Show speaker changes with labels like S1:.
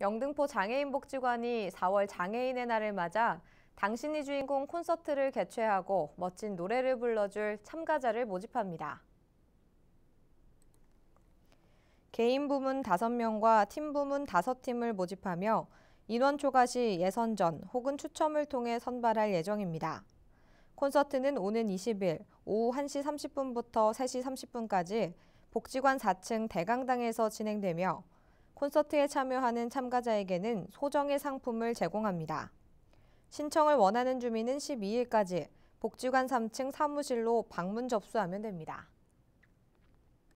S1: 영등포 장애인복지관이 4월 장애인의 날을 맞아 당신이 주인공 콘서트를 개최하고 멋진 노래를 불러줄 참가자를 모집합니다. 개인 부문 5명과 팀 부문 5팀을 모집하며 인원 초과 시 예선전 혹은 추첨을 통해 선발할 예정입니다. 콘서트는 오는 20일 오후 1시 30분부터 3시 30분까지 복지관 4층 대강당에서 진행되며 콘서트에 참여하는 참가자에게는 소정의 상품을 제공합니다. 신청을 원하는 주민은 12일까지 복지관 3층 사무실로 방문 접수하면 됩니다.